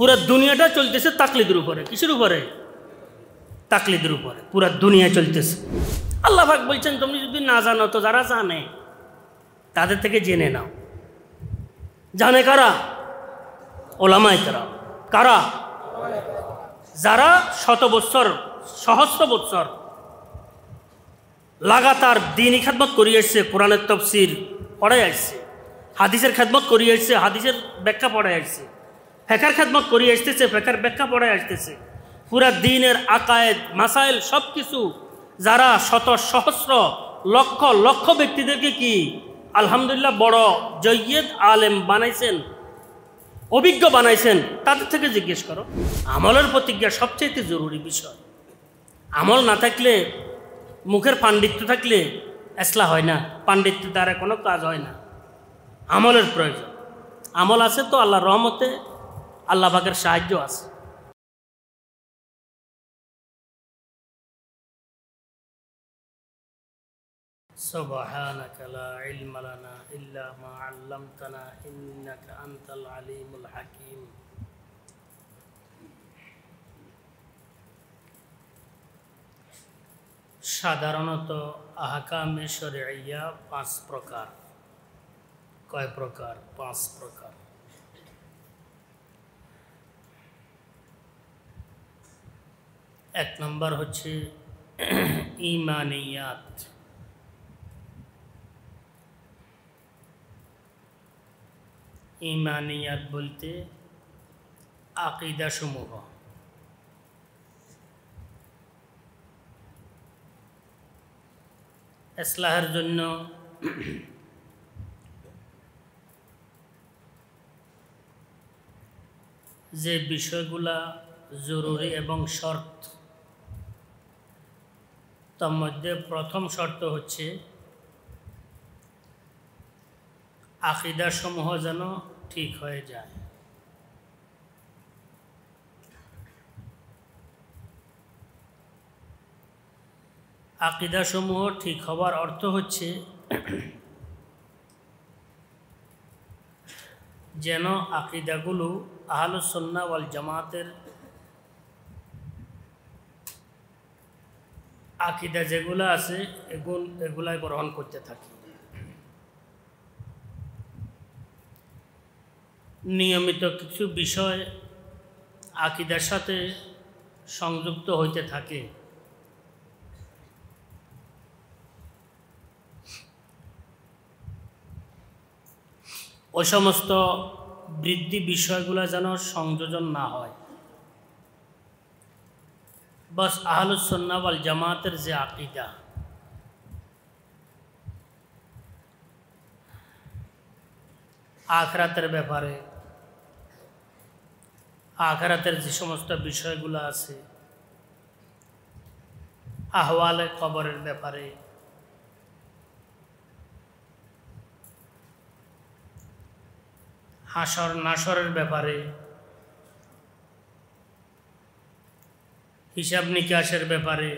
পুরা দুনিয়াটা চলতেছে তাকলিদের উপরে কিসের উপরে তাকলিদের উপরে পুরা দুনিয়া চলতেছে আল্লাহ ভাগ বলছেন তুমি যদি না জানো তো যারা জানে তাদের থেকে জেনে নাও জানে কারা ওলামায় তারা কারা যারা শত বৎসর সহস্র বৎসর লাগাতার দিনই খেদমত করি এসছে কোরআনের তফসির পড়াই আসছে হাদিসের খেদমত করি এসছে হাদিসের ব্যাখ্যা পড়াই আসছে ফেকার খেদমত করিয়ে আসতেছে ফেকার ব্যাখ্যা পড়ে আসতেছে পুরা দিনের আকায়েদ মাসাইল সব কিছু যারা শত সহস্র লক্ষ লক্ষ ব্যক্তিদেরকে কি আলহামদুলিল্লাহ বড় জৈয়দ আলেম বানাইছেন অভিজ্ঞ বানাইছেন তাদের থেকে জিজ্ঞেস করো আমলের প্রতিজ্ঞা সবচেয়ে জরুরি বিষয় আমল না থাকলে মুখের পাণ্ডিত্য থাকলে এসলা হয় না পাণ্ডিত্য দ্বারা কোনো কাজ হয় না আমলের প্রয়োজন আমল আছে তো আল্লাহ রহমতে আল্লাহ পাকের সাহায্য আছে سبحانك لا علم لنا إلا ما علمتنا إنك أنت العليم الحكيم সাধারণত আহকামে শরিয়া পাঁচ প্রকার কয় প্রকার পাঁচ প্রকার এক নম্বর হচ্ছে ইমানিয়াত ইমানিয়াত বলতে আকিদাসমূহ এসলাহের জন্য যে বিষয়গুলা জরুরি এবং শর্ত তার মধ্যে প্রথম শর্ত হচ্ছে আকিদাসমূহ যেন ঠিক হয়ে যায় আকিদাসমূহ ঠিক হবার অর্থ হচ্ছে যেন আকিদাগুলো আহলুসন্না ওয়াল জামাতের আকিদা যেগুলো আছে এগুলো এগুলাই গ্রহণ করতে থাকি নিয়মিত কিছু বিষয় আকিদার সাথে সংযুক্ত হইতে থাকে ওই সমস্ত বৃদ্ধি বিষয়গুলো যেন সংযোজন না হয় বাস আহলুসন্নাওয়াল জামাতের যে আকিদা আখরাতের ব্যাপারে আখরাতের যে সমস্ত বিষয়গুলো আছে আহওয়ালে কবরের ব্যাপারে হাসর নাসরের ব্যাপারে হিসাব নিকাশের ব্যাপারে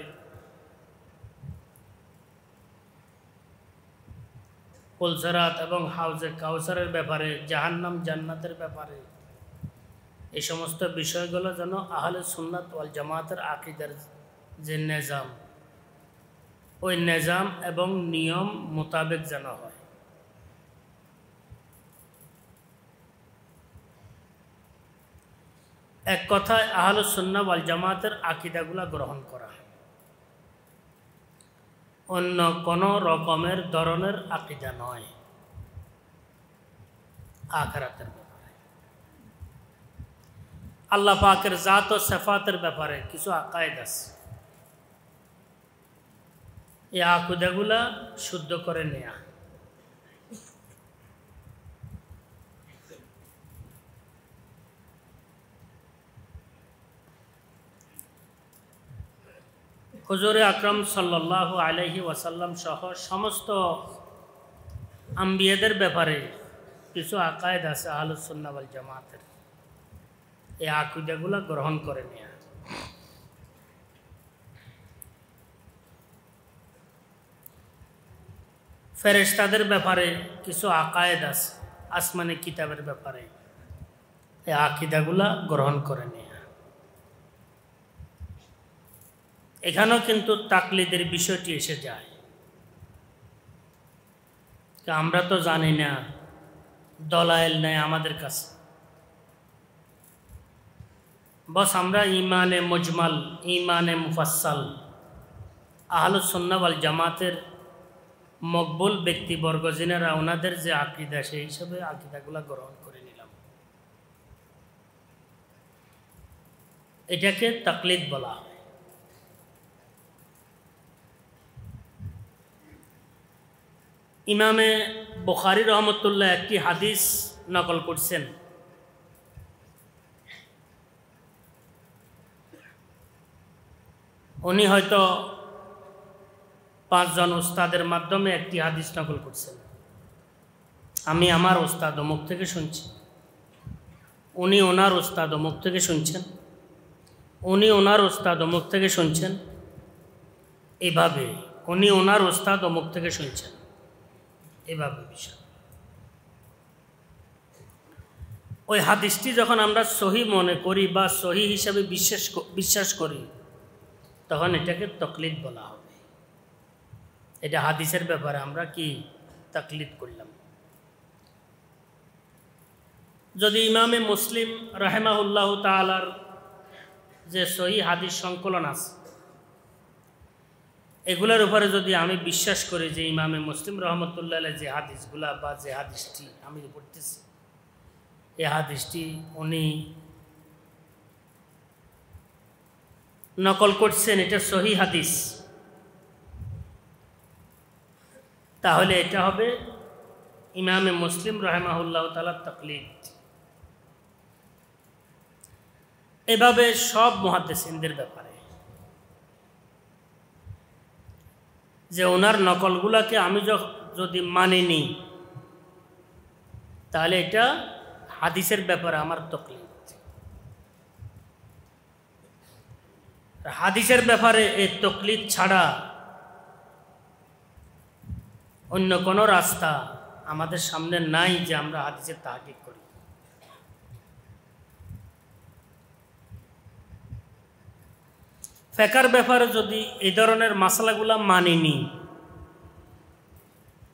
ফুলসরাত এবং হাউজে কাউসারের ব্যাপারে জাহান্নাম জান্নাতের ব্যাপারে এই সমস্ত বিষয়গুলো যেন আহলে সুন্নাত ওয়াল জামাতের আকিদার যে নেজাম ওই নেজাম এবং নিয়ম মোতাবেক যেন হয় এক কথায় আহলুসন্না ওয়াল জামাতের আকিদাগুলা গ্রহণ করা অন্য কোন রকমের ধরনের আকিদা নয় আখরাতের ব্যাপারে আল্লাহ পাকের জাত ও সেফাতের ব্যাপারে কিছু আকায়দ আছে এই আকিদাগুলা শুদ্ধ করে নেয়া হুজুর আকরম সাল্লাহ আলহি ওয়াসাল্লাম সহ সমস্ত আম্বিয়াদের ব্যাপারে কিছু আকায়দ আছে আহলুসন্নাবাল জামাতের এই আকুদাগুলো গ্রহণ করে নেয়া ফেরেস্তাদের ব্যাপারে কিছু আকায়েদ আছে আসমানে কিতাবের ব্যাপারে এই আকিদাগুলা গ্রহণ করে নেয়া এখানেও কিন্তু তাকলিদের বিষয়টি এসে যায় আমরা তো জানি না দলায়েল নেয় আমাদের কাছে বস আমরা ইমানে মজমাল ইমানে মুফাসাল সন্নাবাল জামাতের মকবুল ব্যক্তিবর্গ যিনারা ওনাদের যে আকিদা সেই হিসাবে আকিদাগুলো গ্রহণ করে নিলাম এটাকে তাকলিদ বলা হয় ইমামে বখারি রহমতুল্লাহ একটি হাদিস নকল করছেন উনি হয়তো পাঁচজন ওস্তাদের মাধ্যমে একটি হাদিস নকল করছেন আমি আমার ওস্তাদ অমুক থেকে শুনছি উনি ওনার ওস্তাদ অমুক থেকে শুনছেন উনি ওনার ওস্তাদ অমুক থেকে শুনছেন এভাবে উনি ওনার ওস্তাদ অমুক থেকে শুনছেন এভাবে বিষয় ওই হাদিসটি যখন আমরা সহি মনে করি বা সহি হিসাবে বিশ্বাস বিশ্বাস করি তখন এটাকে তকলিদ বলা হবে এটা হাদিসের ব্যাপারে আমরা কি তকলিদ করলাম যদি ইমামে মুসলিম রাহেমাহুল্লাহ তালার যে সহি হাদিস সংকলন আছে এগুলোর উপরে যদি আমি বিশ্বাস করি যে ইমামে মুসলিম রহমতুল্লাহ যে হাদিসগুলা বা যে হাদিসটি আমি পড়তেছি এ হাদিসটি উনি নকল করছেন এটা সহি হাদিস তাহলে এটা হবে ইমামে মুসলিম রহেমাহুল্লাহ তালা তকলিদ এভাবে সব মহাদেসিনদের ব্যাপার যে ওনার নকলগুলাকে আমি যদি মানে নিই তাহলে এটা হাদিসের ব্যাপারে আমার তকলি হাদিসের ব্যাপারে এই তকলিদ ছাড়া অন্য কোনো রাস্তা আমাদের সামনে নাই যে আমরা হাদিসের তাহাকিক করি ফেকার ব্যাপারে যদি এই ধরনের মাসালাগুলা মানিনি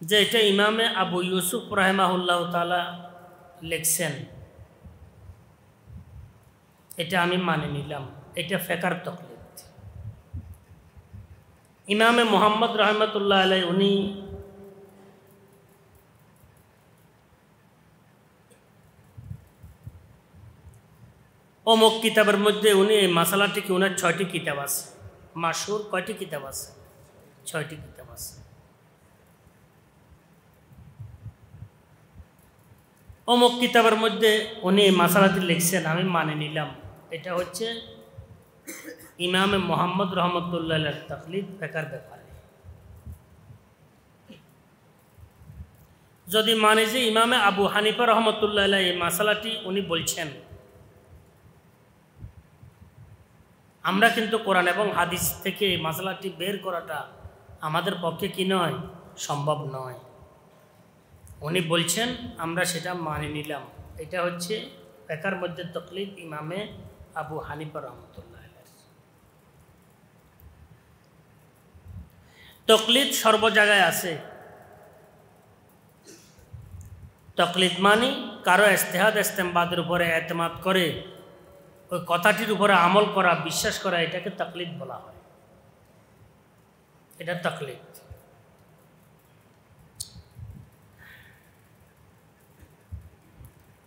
যে এটা ইমামে আবু ইউসুফ রাহেমাহুল্লাহ তালা লেখছেন এটা আমি মানে নিলাম এটা ফেকার তকলিফ ইমামে মোহাম্মদ রহমতুল্লাহ আলাই উনি অমুক কিতাবের মধ্যে উনি এই কি ওনার ছয়টি কিতাব আছে মাসুর কয়টি কিতাব আছে ছয়টি কিতাব আছে অমুক কিতাবের মধ্যে উনি এই মাসালাটি লিখছেন আমি মানে নিলাম এটা হচ্ছে ইমামে মোহাম্মদ রহমতুল্লাহ তকলিফ ফেকার ব্যাপারে যদি মানে যে ইমামে আবু হানিফা রহমতুল্লাহ এই মাসালাটি উনি বলছেন আমরা কিন্তু কোরআন এবং হাদিস থেকে এই মশলাটি বের করাটা আমাদের পক্ষে কি নয় সম্ভব নয় উনি বলছেন আমরা সেটা মানে নিলাম এটা হচ্ছে পেকার মধ্যে তকলিফ ইমামে আবু হানিফা রহমতুল্লাহ তকলিদ সর্ব জায়গায় আছে তকলিদ মানি কারো ইস্তেহাদ ইস্তেমবাদের উপরে এতমাদ করে ওই কথাটির উপরে আমল করা বিশ্বাস করা এটাকে তাকলিদ বলা হয় এটা তাকলিদ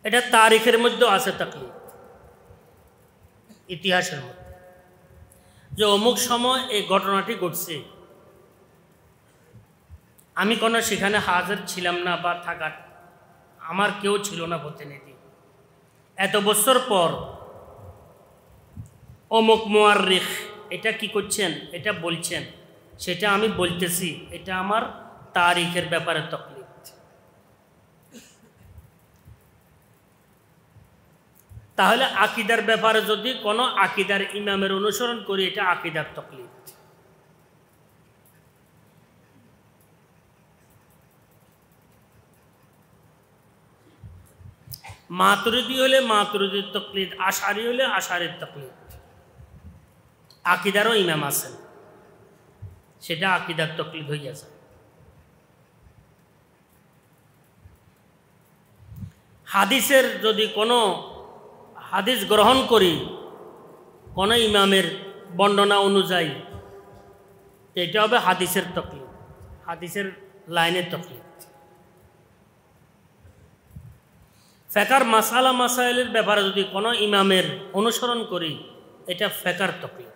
এটা তারিখের মধ্যেও আছে তাকলিদ ইতিহাসের মধ্যে যে অমুক সময় এই ঘটনাটি ঘটছে আমি কোনো সেখানে হাজার ছিলাম না বা থাকার আমার কেউ ছিল না প্রতিনিধি এত বছর পর অমুক মোয়ারিখ এটা কি করছেন এটা বলছেন সেটা আমি বলতেছি এটা আমার তারিখের ব্যাপারে তকলিফ তাহলে আকিদার ব্যাপারে যদি কোনো আকিদার ইমামের অনুসরণ করি এটা আকিদার তকলিফ মাতুরিদি হলে মাতুরিদির তকলিদ আশারি হলে আশারির তকলিদ আকিদারও ইমাম আছেন সেটা আকিদার তকলিফ হইয়াছে হাদিসের যদি কোনো হাদিস গ্রহণ করি কোনো ইমামের বর্ণনা অনুযায়ী এটা হবে হাদিসের তকলিফ হাদিসের লাইনের তকলিফ ফেকার মাসালা মাসাইলের ব্যাপারে যদি কোনো ইমামের অনুসরণ করি এটা ফেকার তকলিফ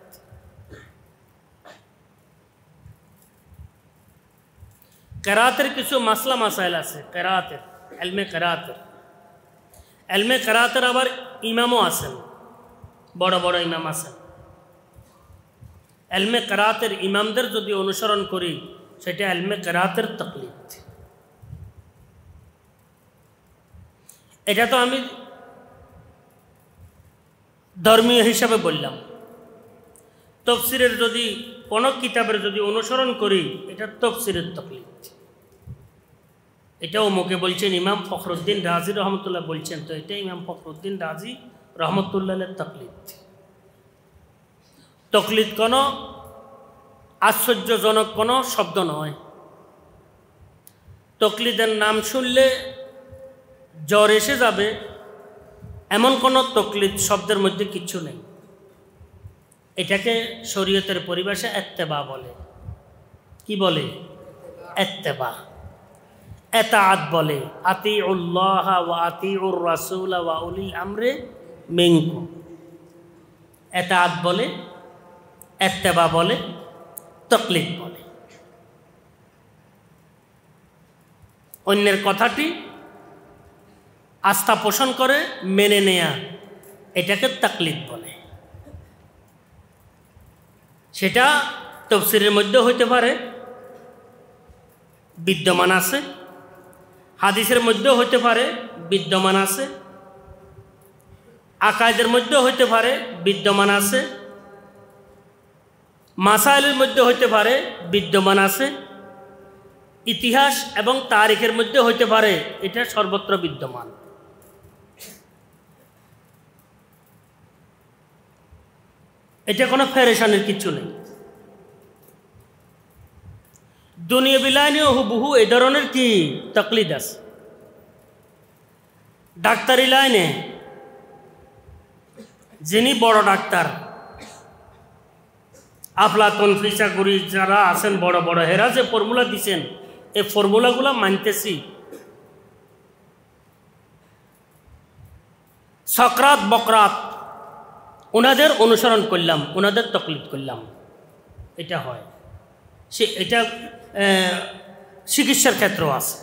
কেরাতের কিছু মাসলা মাসাইল আছে কেরাতের এলমে কেরাতের এলমে কেরাতের আবার ইমামও আছেন বড় বড় ইমাম আছেন এলমে কেরাতের ইমামদের যদি অনুসরণ করি সেটা এলমে কেরাতের তকলিফ এটা তো আমি ধর্মীয় হিসাবে বললাম তফসিরের যদি কোনো কিতাবের যদি অনুসরণ করি এটা তফসিরের তকলিফ এটাও মুখে বলছেন ইমাম ফখরুদ্দিন রাজি রহমতুল্লাহ বলছেন তো এটা ইমাম ফখরুদ্দিন রাজি রহমতুল্লাহের তকলিদ তকলিদ কোনো আশ্চর্যজনক কোন শব্দ নয় তকলিদের নাম শুনলে জ্বর এসে যাবে এমন কোনো তকলিদ শব্দের মধ্যে কিচ্ছু নেই এটাকে শরীয়তের পরিবেশে এত্তেবা বলে কি বলে এত্তেবা এতাত বলে আতি উল্লাহ ওয়া আতি উর রাসুল ওয়া উলিল আমরে মেঙ্কু এতাত বলে এত্তেবা বলে তকলিফ বলে অন্যের কথাটি আস্থা পোষণ করে মেনে নেয়া এটাকে তাকলিফ বলে সেটা তফসিরের মধ্যে হইতে পারে বিদ্যমান আছে হাদিসের মধ্যেও হতে পারে বিদ্যমান আছে আকায়দের মধ্যেও হতে পারে বিদ্যমান আছে মাসাইলের মধ্যে হতে পারে বিদ্যমান আছে ইতিহাস এবং তারিখের মধ্যে হতে পারে এটা সর্বত্র বিদ্যমান এটা কোনো ফেরেশানের কিছু নেই দুনিয়া বিলাইনীয় হুবহু এই ধরনের কি তকলিদ আছে ডাক্তারি লাইনে যিনি বড় ডাক্তার আফলা আফলাতন করি যারা আছেন বড় বড় হেরা যে ফর্মুলা দিছেন এই ফর্মুলাগুলো মানতেছি সক্রাত বকরাত ওনাদের অনুসরণ করলাম ওনাদের তকলিদ করলাম এটা হয় সে এটা চিকিৎসার ক্ষেত্রেও আছে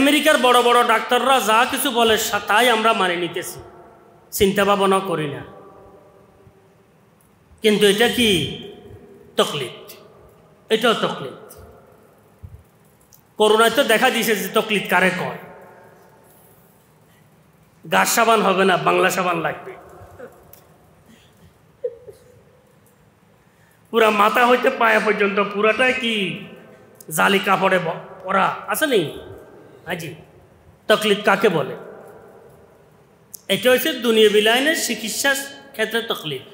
আমেরিকার বড় বড় ডাক্তাররা যা কিছু বলে তাই আমরা মানে নিতেছি চিন্তা ভাবনা করি না কিন্তু এটা কি তকলিফ এটাও তকলিফ করোনায় তো দেখা দিয়েছে যে তকলিফ কারে কয় গাছ সাবান হবে না বাংলা সাবান লাগবে পুরা মাথা হইতে পায়া পর্যন্ত পুরাটাই কি জালি কাপড়ে পরা আছে নি আজি তকলিফ কাকে বলে এটা হচ্ছে দুনিয়া বিলাইনের চিকিৎসার ক্ষেত্রে তকলিফ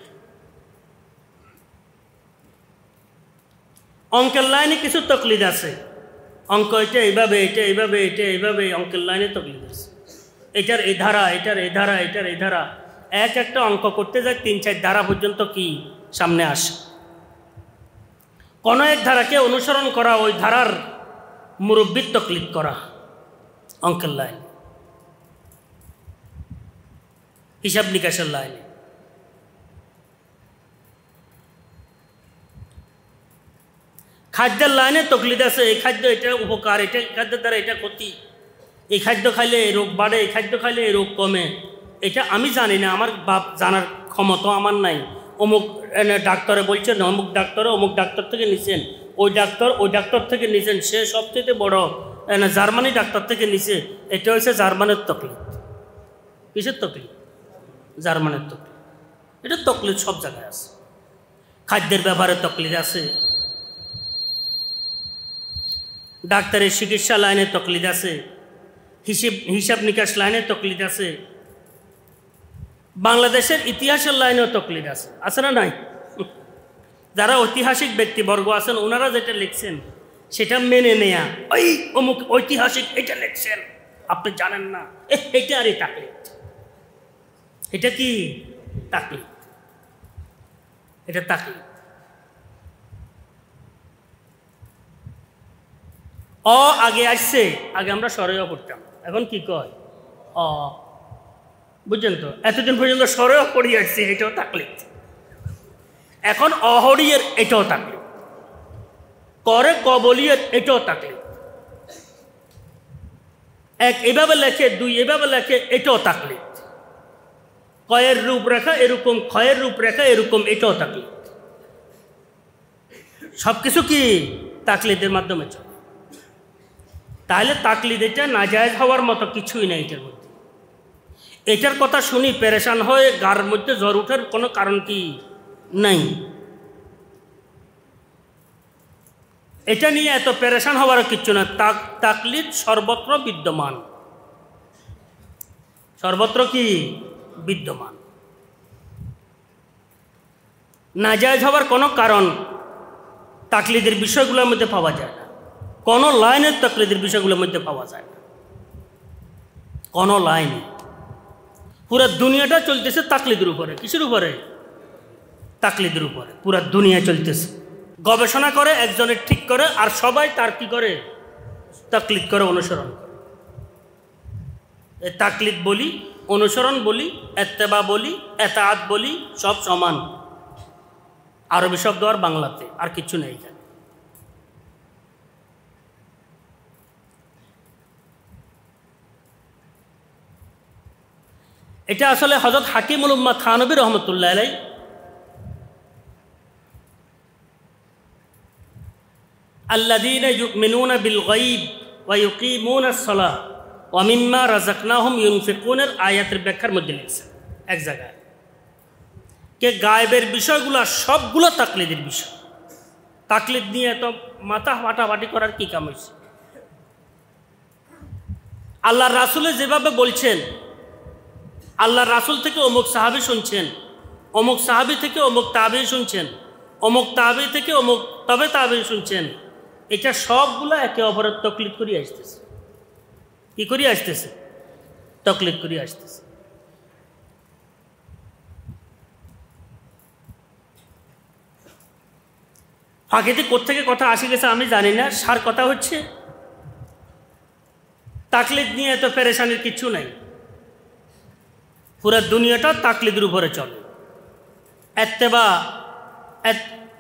অঙ্কের লাইনে কিছু তকলিদ আছে অঙ্ক এটা এইভাবে এটা এইভাবে এটা এইভাবে অঙ্কের লাইনে তকলিদ আছে এটার এ ধারা এটার এ ধারা এটার এ ধারা এক একটা অঙ্ক করতে যায় তিন চার ধারা পর্যন্ত কি সামনে আসে কোনো এক ধারাকে অনুসরণ করা ওই ধারার মুরব্বিত্ব ক্লিক করা অঙ্কের লাইন হিসাব নিকাশের লাইন খাদ্যের লাইনে তকলিদ আছে এই খাদ্য এটা উপকার এটা খাদ্যের দ্বারা এটা ক্ষতি এই খাদ্য খাইলে এই রোগ বাড়ে এই খাদ্য খাইলে এই রোগ কমে এটা আমি জানি না আমার বাপ জানার ক্ষমতা আমার নাই অমুক ডাক্তারে বলছেন অমুক ডাক্তারে অমুক ডাক্তার থেকে নিছেন ওই ডাক্তার ওই ডাক্তার থেকে নিছেন সে সবচেয়ে বড় জার্মানি ডাক্তার থেকে নিছে এটা হচ্ছে জার্মানের তকলিফ কিসের তকলিফ জার্মানের তকলিফ এটা তকলিফ সব জায়গায় আছে খাদ্যের ব্যবহারে তকলিফ আছে ডাক্তারের চিকিৎসা লাইনে তকলিদ আছে হিসেব হিসাব নিকাশ লাইনে তকলিদ আছে বাংলাদেশের ইতিহাসের লাইনেও তকলিদ আছে আছে না নাই যারা ঐতিহাসিক ব্যক্তিবর্গ আছেন ওনারা যেটা লিখছেন সেটা মেনে নেয়া ওই অমুক ঐতিহাসিক এটা লিখছেন আপনি জানেন না এটা আর এই তাকলিদ এটা কি তাকলিদ এটা তাকলিদ অ আগে আসছে আগে আমরা সরেও পড়তাম এখন কি কয় অ বুঝছেন তো এতদিন পর্যন্ত স্বরেও পড়িয়ে আসছি এটাও তাকলিক এখন অহরিয়ের এটাও তাকলিক করে কবলিয়ের এটাও তাকলিক এক এভাবে লেখে দুই এভাবে লেখে এটাও তাকলিক কয়ের রূপরেখা এরকম ক্ষয়ের রূপরেখা এরকম এটাও তাকলিক সব কিছু কি তাকলিদের মাধ্যমে চলে তাহলে তাকলিদ এটা নাজায়জ হওয়ার মতো কিছুই নেই এটার মধ্যে এটার কথা শুনি পেরেশান হয়ে গার মধ্যে জ্বর ওঠার কোনো কারণ কি নাই এটা নিয়ে এত পেরেশান হওয়ার কিচ্ছু না তাকলিদ সর্বত্র বিদ্যমান সর্বত্র কি বিদ্যমান না যায় হওয়ার কোনো কারণ তাকলিদের বিষয়গুলোর মধ্যে পাওয়া যায় না কোনো লাইনের তাকলিদের বিষয়গুলোর মধ্যে পাওয়া যায় না কোনো লাইনে পুরা দুনিয়াটা চলতেছে তাকলিদের উপরে কিসের উপরে তাকলিদের উপরে পুরা দুনিয়া চলতেছে গবেষণা করে একজনের ঠিক করে আর সবাই তার কি করে তাকলিদ করে অনুসরণ করে তাকলিদ বলি অনুসরণ বলি এত্তেবা বলি এত বলি সব সমান আরবি শব্দ আর বাংলাতে আর কিছু নেই এখানে এটা আসলে হজরত হাকিমুল উম্মা থানবী রহমতুল্লাহ আলাই আল্লাদিন মিনুন বিল গঈব ওয়াইকিমুন সলাহ ওয়ামিম্মা রাজাকনাহম ইউনফিকুনের আয়াতের ব্যাখ্যার মধ্যে লিখছেন এক জায়গায় কে গায়েবের বিষয়গুলো সবগুলো তাকলিদের বিষয় তাকলিদ নিয়ে এত মাথা ফাটাফাটি করার কী কাম হয়েছে আল্লাহ রাসুলে যেভাবে বলছেন আল্লাহ রাসুল থেকে অমুক সাহাবি শুনছেন অমুক সাহাবি থেকে অমুক তাবি শুনছেন অমুক তাবি থেকে অমুক তবে তাবি শুনছেন এটা সবগুলো একে অপরের তকলিদ করিয়ে আসতেছে কি করিয়ে আসতেছে তকলিদ করিয়ে আসতেছে ফাঁকিতে কোথেকে কথা আসে গেছে আমি জানি না সার কথা হচ্ছে তাকলিদ নিয়ে এত পেরেশানির কিছু নাই পুরো দুনিয়াটা তাকলিদের উপরে চলে এত্তেবা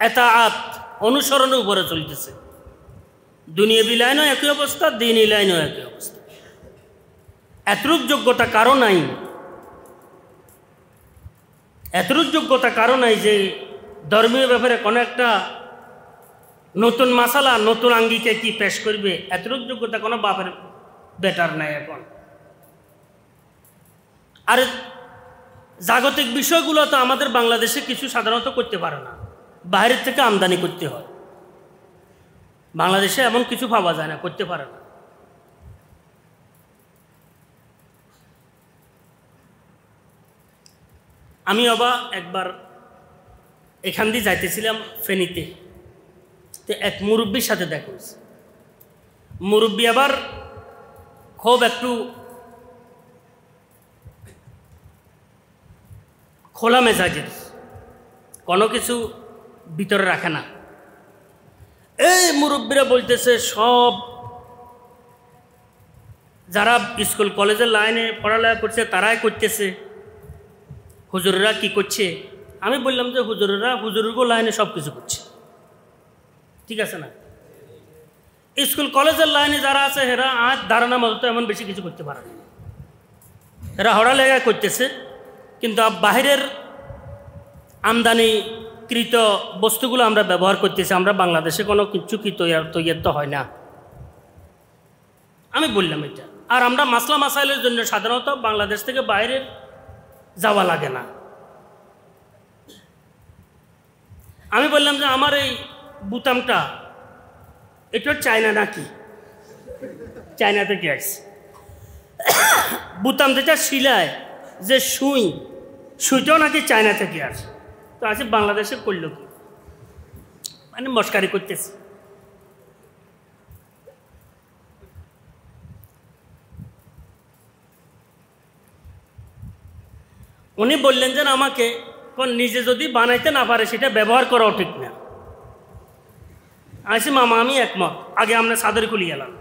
আত অনুসরণের উপরে চলতেছে দুনিয়াবি লাইনও একই অবস্থা দিনই লাইনও একই অবস্থা এতরূপ যোগ্যতা কারো নাই এতরূপ যোগ্যতা কারো নাই যে ধর্মীয় ব্যাপারে কোনো একটা নতুন মশালা নতুন আঙ্গিকে কি পেশ করবে এতরূপ যোগ্যতা কোনো বাপের বেটার নাই এখন আর জাগতিক বিষয়গুলো তো আমাদের বাংলাদেশে কিছু সাধারণত করতে পারে না বাইরের থেকে আমদানি করতে হয় বাংলাদেশে এমন কিছু পাওয়া যায় না করতে পারে না আমি অবা একবার এখান দিয়ে যাইতেছিলাম ফেনীতে তো এক মুরব্বীর সাথে দেখা হয়েছে মুরব্বী আবার খুব একটু খোলা মেজাজের কোনো কিছু ভিতরে রাখে না এই মুরব্বীরা বলতেছে সব যারা স্কুল কলেজের লাইনে পড়ালেখা করছে তারাই করতেছে হুজুররা কি করছে আমি বললাম যে হুজুররা হুজুরগো লাইনে সব কিছু করছে ঠিক আছে না স্কুল কলেজের লাইনে যারা আছে হেরা আজ ধারণা মতো এমন বেশি কিছু করতে পারে না এরা হড়ালেগা করতেছে কিন্তু বাহিরের আমদানিকৃত বস্তুগুলো আমরা ব্যবহার করতেছি আমরা বাংলাদেশে কোনো কিছু কি তৈয়ার তো হয় না আমি বললাম এটা আর আমরা মাসলা মাসাইলের জন্য সাধারণত বাংলাদেশ থেকে বাইরে যাওয়া লাগে না আমি বললাম যে আমার এই বুতামটা এটা চায়না নাকি চায়না থেকে আসছে বুতাম যেটা শিলায় যে সুই সুইটাও নাকি চায়না থেকে আসে তো আছে বাংলাদেশে করল কি মানে মস্কারি করতেছে উনি বললেন যে আমাকে কোন নিজে যদি বানাইতে না পারে সেটা ব্যবহার করাও ঠিক না আসি মামা আমি একমত আগে আমরা চাদর খুলিয়ে এলাম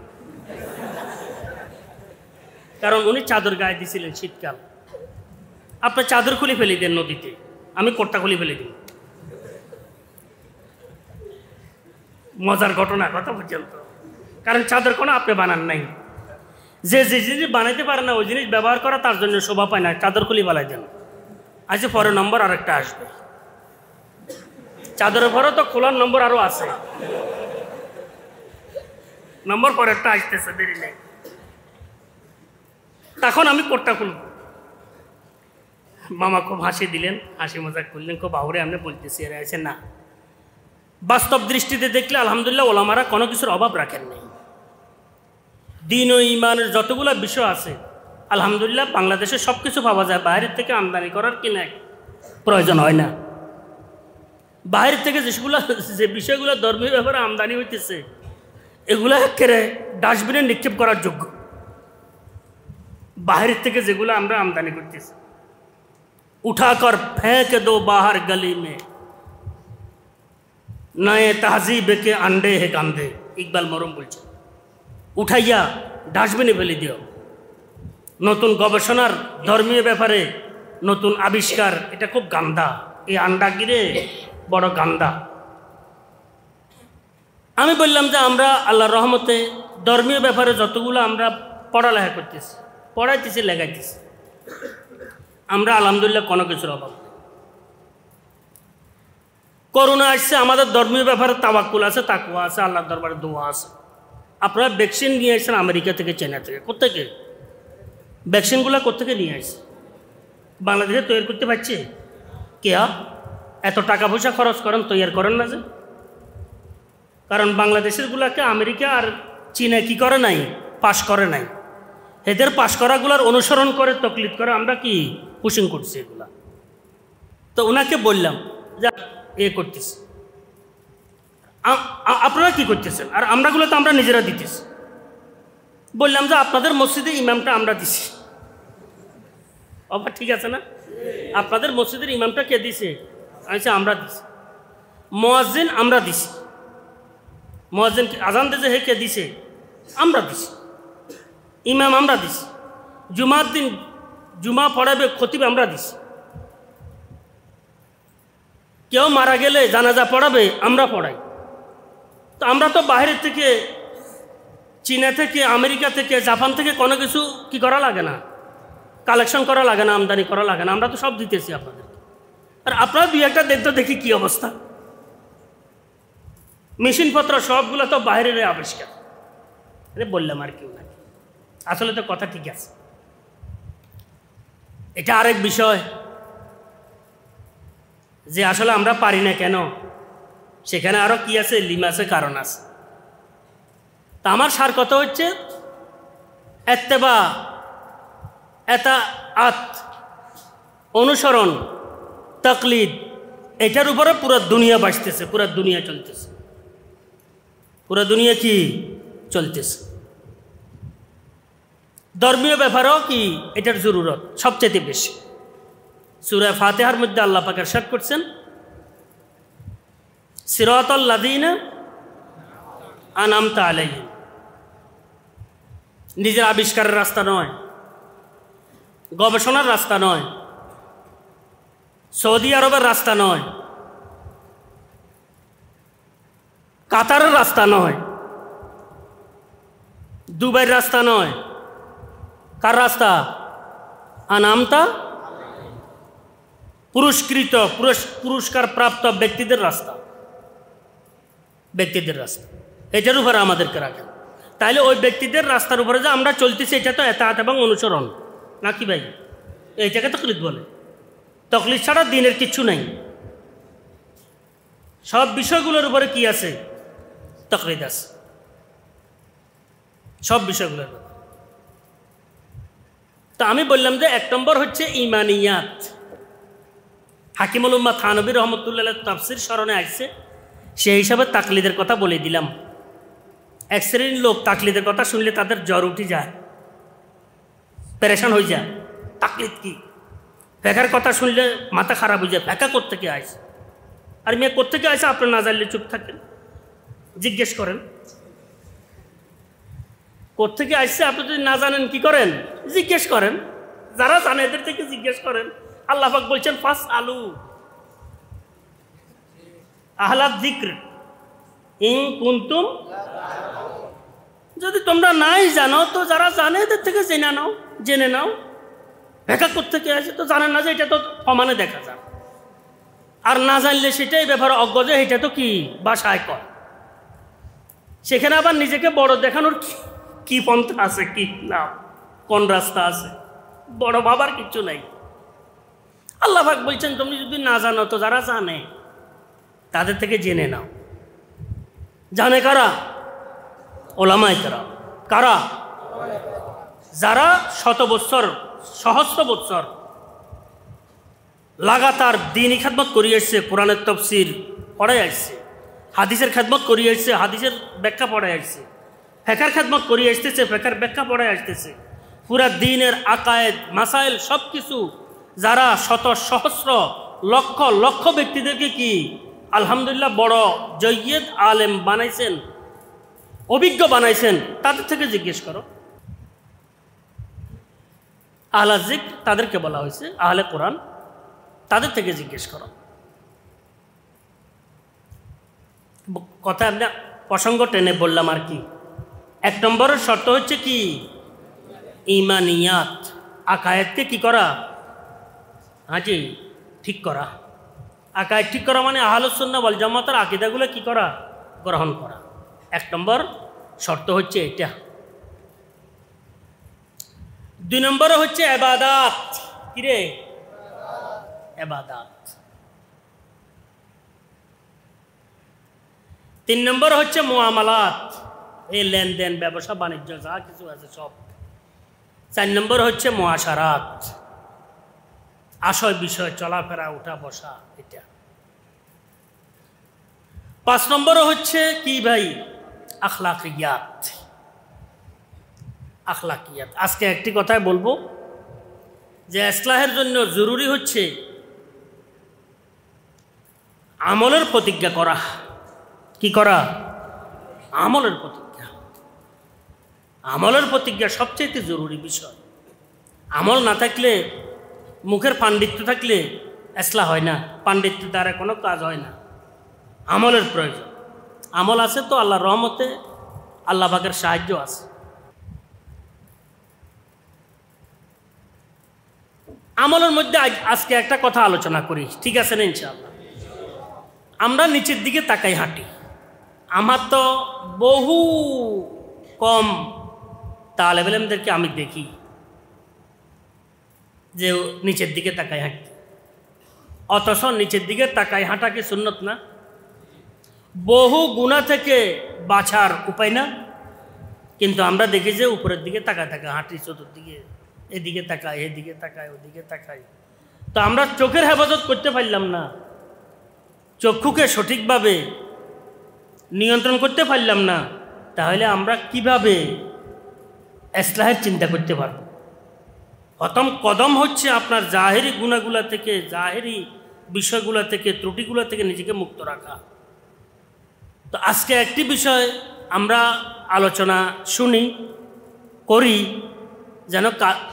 কারণ উনি চাদর গায়ে দিয়েছিলেন শীতকাল আপনি চাদর খুলে ফেলে দেন নদীতে আমি কোটটা খুলে ফেলে দিই মজার ঘটনা কথা পর্যন্ত কারণ চাদর কোনো আপনি বানান নাই যে যে জিনিস বানাইতে পারে না ওই জিনিস ব্যবহার করা তার জন্য শোভা পায় না চাদর খুলি বালাই দেন আজকে পরের নম্বর আর একটা আসবে চাদরের পরেও তো খোলার নম্বর আরও আছে নম্বর পরেরটা আসতেছে দেরি নেই তখন আমি কোটটা খুলবো মামা খুব হাসি দিলেন হাসি মজাক করলেন খুব আহরে আমরা বলতেছি এরা আছে না বাস্তব দৃষ্টিতে দেখলে আলহামদুলিল্লাহ ওলামারা কোনো কিছুর অভাব রাখেন নাই দিন ও ইমানের যতগুলো বিষয় আছে আলহামদুলিল্লাহ বাংলাদেশে সব কিছু পাওয়া যায় বাইরের থেকে আমদানি করার কিনা প্রয়োজন হয় না বাইরের থেকে যেগুলো যে বিষয়গুলো ধর্মীয় ব্যাপারে আমদানি হইতেছে এগুলো একেবারে ডাস্টবিনে নিক্ষেপ করার যোগ্য বাইরের থেকে যেগুলো আমরা আমদানি করতেছি उठाकर फेंक दो बाहर गली में নয়ে তাহজিবকে আন্ডে হে কান্দে ইকবাল মরম বলছে উঠাইয়া ডাস্টবিনে ফেলে দিও নতুন গবেষণার ধর্মীয় ব্যাপারে নতুন আবিষ্কার এটা খুব গান্দা এই আন্ডা গিরে বড় গান্দা আমি বললাম যে আমরা আল্লাহ রহমতে ধর্মীয় ব্যাপারে যতগুলো আমরা পড়ালেখা করতেছি পড়াইতেছি লেখাইতেছি আমরা আলহামদুলিল্লাহ কোনো কিছুর অভাব করোনা আসছে আমাদের ধর্মীয় ব্যাপারে তাবাকুল আছে তাকুয়া আছে আল্লাহ দরবারে দোয়া আছে আপনারা ভ্যাকসিন নিয়ে আসছেন আমেরিকা থেকে চায়না থেকে কোথেকে ভ্যাকসিনগুলো কোথেকে নিয়ে আসছে বাংলাদেশে তৈরি করতে পারছে কে এত টাকা পয়সা খরচ করেন তৈরি করেন না যে কারণ বাংলাদেশেরগুলোকে আমেরিকা আর চীনে কি করে নাই পাশ করে নাই এদের পাশ করাগুলার অনুসরণ করে তকলিফ করে আমরা কি পুশিং করছে এগুলা তো ওনাকে বললাম যে এ করতেছি আপনারা কি করতেছেন আর আমরাগুলো তো আমরা নিজেরা দিতেছি বললাম যে আপনাদের মসজিদে ইমামটা আমরা দিছি অবা ঠিক আছে না আপনাদের মসজিদের ইমামটা কে দিছে আচ্ছা আমরা দিছি মোয়াজিন আমরা দিছি মোয়াজিন আজান দিয়েছে হে কে দিছে আমরা দিছি ইমাম আমরা দিছি জুমার দিন জুমা পড়াবে খতিব আমরা দিছি কেউ মারা গেলে জানাজা পড়াবে আমরা পড়াই তো আমরা তো বাইরের থেকে চীনা থেকে আমেরিকা থেকে জাপান থেকে কোনো কিছু কি করা লাগে না কালেকশন করা লাগে না আমদানি করা লাগে না আমরা তো সব দিতেছি আপনাদের আর আপনারা দুই একটা দেখতে দেখি কি অবস্থা মেশিনপত্র সবগুলো তো বাইরের আবিষ্কার বললাম আর কেউ না আসলে তো কথা ঠিক আছে এটা আরেক বিষয় যে আসলে আমরা পারি না কেন সেখানে আরও কি আছে আছে কারণ আছে তা আমার সার কথা হচ্ছে এত্তেবা এতা আত অনুসরণ তকলিদ এটার উপরে পুরো দুনিয়া বাঁচতেছে পুরো দুনিয়া চলতেছে পুরো দুনিয়া কি চলতেছে ধর্মীয় ব্যাপারও কি এটার জরুরত সবচেয়ে বেশি সুরায় ফাতেহার মধ্যে আল্লাহ পাকের সাত করছেন সিরাতল্লাদিন আনামতা আলাই নিজের আবিষ্কারের রাস্তা নয় গবেষণার রাস্তা নয় সৌদি আরবের রাস্তা নয় কাতারের রাস্তা নয় দুবাইয়ের রাস্তা নয় কার রাস্তা আনামতা পুরস্কৃত পুরস্কার প্রাপ্ত ব্যক্তিদের রাস্তা ব্যক্তিদের রাস্তা এটার উপরে আমাদেরকে রাখেন তাহলে ওই ব্যক্তিদের রাস্তার উপরে যে আমরা চলতেছি এটা তো এতাহাত এবং অনুসরণ নাকি ভাই এইটাকে তকলিদ বলে তকলিদ ছাড়া দিনের কিচ্ছু নাই সব বিষয়গুলোর উপরে কি আছে তকলিদ আছে সব বিষয়গুলোর উপরে তো আমি বললাম যে এক নম্বর হচ্ছে ইমানিয়াত হাকিমুল উম্মা থানবী রহমতুল্লাহ তাফসির স্মরণে আসছে সেই হিসাবে তাকলিদের কথা বলে দিলাম এক শ্রেণীর লোক তাকলিদের কথা শুনলে তাদের জ্বর উঠে যায় প্যারেশান হয়ে যায় তাকলিদ কি ফেঁকার কথা শুনলে মাথা খারাপ হয়ে যায় করতে কোথেকে আসে আর মেয়ে কোথেকে আসে আপনার না জানলে চুপ থাকেন জিজ্ঞেস করেন কোথেকে আসছে আপনি যদি না জানেন কি করেন জিজ্ঞেস করেন যারা জানে এদের থেকে জিজ্ঞেস করেন আল্লাহাক বলছেন ফাস আলু আহলাদ জিক্র ইং কুন্তুম যদি তোমরা নাই জানো তো যারা জানে এদের থেকে জেনে নাও জেনে নাও ভেকা থেকে আছে তো জানে না যে এটা তো সমানে দেখা যায় আর না জানলে সেটাই ব্যাপারে অজ্ঞ যে এটা তো কি বাসায় কর সেখানে আবার নিজেকে বড় দেখানোর কি পন্থা আছে কি না কোন রাস্তা আছে বড় বাবার কিছু নাই ভাগ বলছেন তুমি যদি না জানো তো যারা জানে তাদের থেকে জেনে নাও জানে কারা ওলামায় তারা কারা যারা শত বৎসর সহস্র বৎসর লাগাতার দিনই খেদমত করি এসছে কোরআনের তফসির পড়ে আসছে হাদিসের খেদমত করি এসছে হাদিসের ব্যাখ্যা পড়ে আসছে ফেকার খেদমত করি আসতেছে ফেকার ব্যাখ্যা পড়ায় আসতেছে পুরা দিনের আকায়েদ মাসাইল সব কিছু যারা শত সহস্র লক্ষ লক্ষ ব্যক্তিদেরকে কি আলহামদুলিল্লাহ বড় জৈয়দ আলেম বানাইছেন অভিজ্ঞ বানাইছেন তাদের থেকে জিজ্ঞেস করো আহলাজিক তাদেরকে বলা হয়েছে আহলে কোরআন তাদের থেকে জিজ্ঞেস করো কথা আপনি প্রসঙ্গ টেনে বললাম আর কি এক নম্বরের শর্ত হচ্ছে কি ইমানিয়াত আকায়াতকে কি করা হাজি হ্যাঁ ঠিক করা আকায়াত ঠিক করা মানে আহলসন্না বল জামাতার আকিদাগুলো কি করা গ্রহণ করা এক নম্বর শর্ত হচ্ছে এটা দুই নম্বর হচ্ছে এবাদাত কিরে এবাদাত তিন নম্বর হচ্ছে মোয়ামালাত এই লেনদেন ব্যবসা বাণিজ্য যা কিছু আছে সব চার নম্বর হচ্ছে মহাসারাত আশয় বিষয় চলাফেরা উঠা বসা এটা পাঁচ নম্বরও হচ্ছে কি ভাই আখলাক ইয়াত আজকে একটি কথাই বলবো যে এসলাহের জন্য জরুরি হচ্ছে আমলের প্রতিজ্ঞা করা কি করা আমলের প্রতিজ্ঞা আমলের প্রতিজ্ঞা সবচেয়ে জরুরি বিষয় আমল না থাকলে মুখের পাণ্ডিত্য থাকলে এসলা হয় না পাণ্ডিত্য দ্বারা কোনো কাজ হয় না আমলের প্রয়োজন আমল আছে তো আল্লাহ রহমতে আল্লাহ বাগের সাহায্য আছে আমলের মধ্যে আজকে একটা কথা আলোচনা করি ঠিক আছে না ইনশাআল্লাহ আমরা নিচের দিকে তাকাই হাঁটি আমার তো বহু কম তালেবেলেমদেরকে আমি দেখি যে নিচের দিকে তাকায় হাঁটতে অথচ নিচের দিকে তাকায় হাঁটা কি সুন্নত না বহু গুণা থেকে বাছার উপায় না কিন্তু আমরা দেখি যে উপরের দিকে তাকায় তাকায় হাঁটি চতুর্দিকে এদিকে তাকায় এদিকে তাকায় ওদিকে তাকায় তো আমরা চোখের হেফাজত করতে পারলাম না চক্ষুকে সঠিকভাবে নিয়ন্ত্রণ করতে পারলাম না তাহলে আমরা কিভাবে এসলাহের চিন্তা করতে পারবো প্রথম কদম হচ্ছে আপনার জাহেরি গুণাগুলা থেকে জাহেরি বিষয়গুলা থেকে ত্রুটিগুলা থেকে নিজেকে মুক্ত রাখা তো আজকে একটি বিষয় আমরা আলোচনা শুনি করি যেন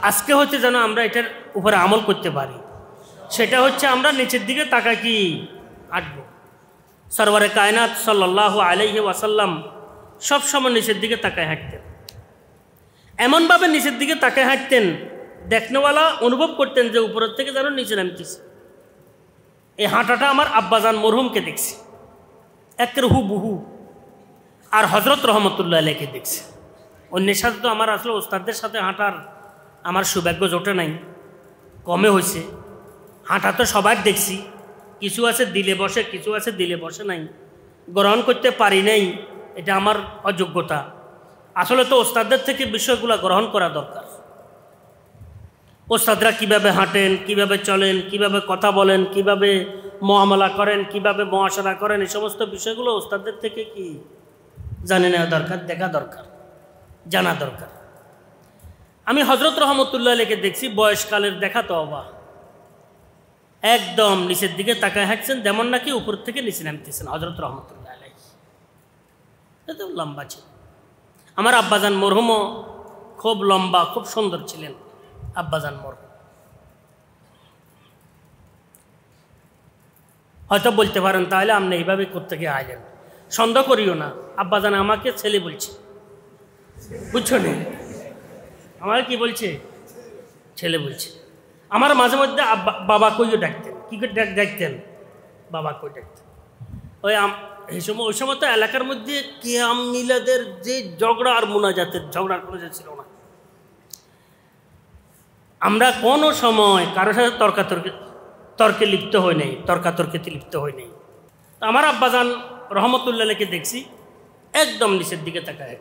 আজকে হচ্ছে যেন আমরা এটার উপরে আমল করতে পারি সেটা হচ্ছে আমরা নিচের দিকে তাকা কি আঁটব সরওয়ারে কায়নাত সাল্লাহ আলাইহি ওয়াসাল্লাম সবসময় নিচের দিকে তাকায় হাঁটতেন এমনভাবে নিচের দিকে তাকে হাঁটতেন দেখনেওয়ালা অনুভব করতেন যে উপরের থেকে যেন নিচে নামতেছে এই হাঁটাটা আমার আব্বাজান মরহুমকে দেখছি একের হু বহু আর হজরত রহমতুল্লাহ আলাইকে দেখছে অন্যের সাথে তো আমার আসলে ওস্তাদদের সাথে হাঁটার আমার সৌভাগ্য জোটে নাই কমে হয়েছে হাঁটা তো সবার দেখছি কিছু আছে দিলে বসে কিছু আছে দিলে বসে নাই গ্রহণ করতে পারি নাই এটা আমার অযোগ্যতা আসলে তো ওস্তাদদের থেকে বিষয়গুলো গ্রহণ করা দরকার ওস্তাদরা কিভাবে হাঁটেন কিভাবে চলেন কিভাবে কথা বলেন কিভাবে মহামলা করেন কিভাবে মহাসারা করেন এই সমস্ত বিষয়গুলো ওস্তাদদের থেকে কি জানে নেওয়া দরকার দেখা দরকার জানা দরকার আমি হজরত রহমতুল্লাহ লেখে দেখছি বয়সকালের দেখা তো অবা একদম নিচের দিকে তাকায় হাঁটছেন যেমন নাকি উপর থেকে নিচে নামতেছেন হজরত রহমতুল্লাহ আলাই লম্বা ছিল আমার আব্বাজান মরহুমও খুব লম্বা খুব সুন্দর ছিলেন আব্বাজান মরহুম হয়তো বলতে পারেন তাহলে আপনি এইভাবে করতে গিয়ে আইলেন সন্দেহ করিও না আব্বাজান আমাকে ছেলে বলছে বুঝছো না আমার কি বলছে ছেলে বলছে আমার মাঝে মধ্যে বাবা কইও ডাকতেন কী করে ডাকতেন বাবা কই ডাকতেন ওই এই সময় ওই সময় তো এলাকার মধ্যে কেয়াম মিলাদের যে ঝগড়া আর মোনাজাতের ঝগড়া করে ছিল না আমরা কোনো সময় কারো সাথে তর্কাতর্কে তর্কে লিপ্ত হয় নাই তর্কাতর্কিতে লিপ্ত হয় নাই আমার আব্বাজান রহমতুল্লাহকে দেখছি একদম নিচের দিকে তাকায়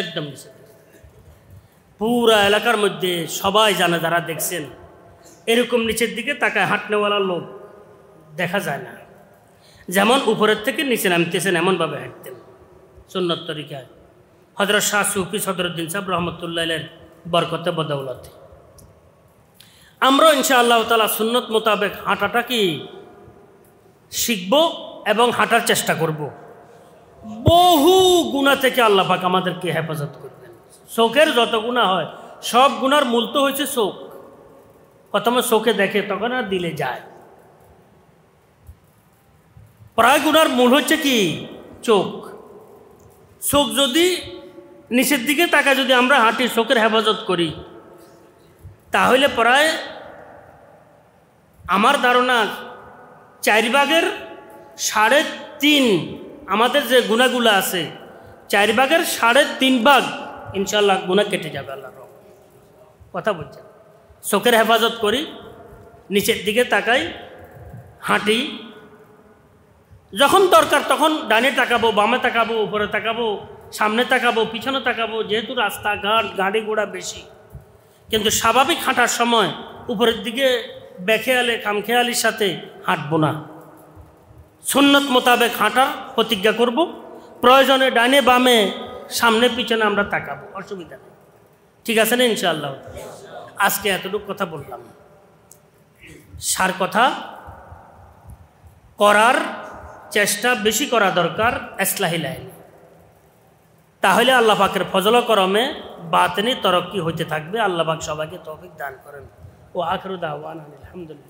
একদম নিচের দিকে পুরা এলাকার মধ্যে সবাই জানে যারা দেখছেন এরকম নিচের দিকে তাকায় হাঁটনেওয়ালা লোক দেখা যায় না যেমন উপরের থেকে নিচে নামতেছেন এমনভাবে হাঁটতেন সুন্নত তরিকায় হজরত শাহ সুফি সদরুদ্দিন সাহেব রহমতুল্লাহের বরকতে বদৌলতে আমরা ইনশা আল্লাহ তালা সুন্নত মোতাবেক হাঁটাটা কি শিখব এবং হাঁটার চেষ্টা করব। বহু গুণা থেকে আল্লাহাক আমাদেরকে হেফাজত করবেন শোকের যত গুণা হয় সব গুণার মূল তো হয়েছে শোক প্রথমে শোকে দেখে তখন আর দিলে যায় প্রায় গুণার মূল হচ্ছে কি চোখ চোখ যদি নিচের দিকে তাকা যদি আমরা হাঁটি চোখের হেফাজত করি তাহলে প্রায় আমার ধারণা চারিবাগের সাড়ে তিন আমাদের যে গুণাগুলো আছে চারিবাগের সাড়ে তিন ভাগ ইনশাল্লাহ গুণা কেটে যাবে আল্লাহ কথা বলছে চোখের হেফাজত করি নিচের দিকে তাকাই হাঁটি যখন দরকার তখন ডানে তাকাবো বামে তাকাবো উপরে তাকাবো সামনে তাকাবো পিছনে তাকাবো যেহেতু রাস্তাঘাট গাড়ি ঘোড়া বেশি কিন্তু স্বাভাবিক হাঁটার সময় উপরের দিকে বেখেয়ালে খামখেয়ালির সাথে হাঁটবো না সুন্নত মোতাবেক হাঁটার প্রতিজ্ঞা করব প্রয়োজনে ডানে বামে সামনে পিছনে আমরা তাকাবো অসুবিধা নেই ঠিক আছে না ইনশাআল্লাহ আজকে এতটুকু কথা বললাম সার কথা করার চেষ্টা বেশি করা দরকার এসলাহি লাইন তাহলে আল্লাহ পাকের ফজল করমে বাতনি তরক্কি হইতে থাকবে আল্লাহ পাক সবাইকে তফিক দান করেন ও আখরুদ্দাওয়ান আলহামদুলিল্লাহ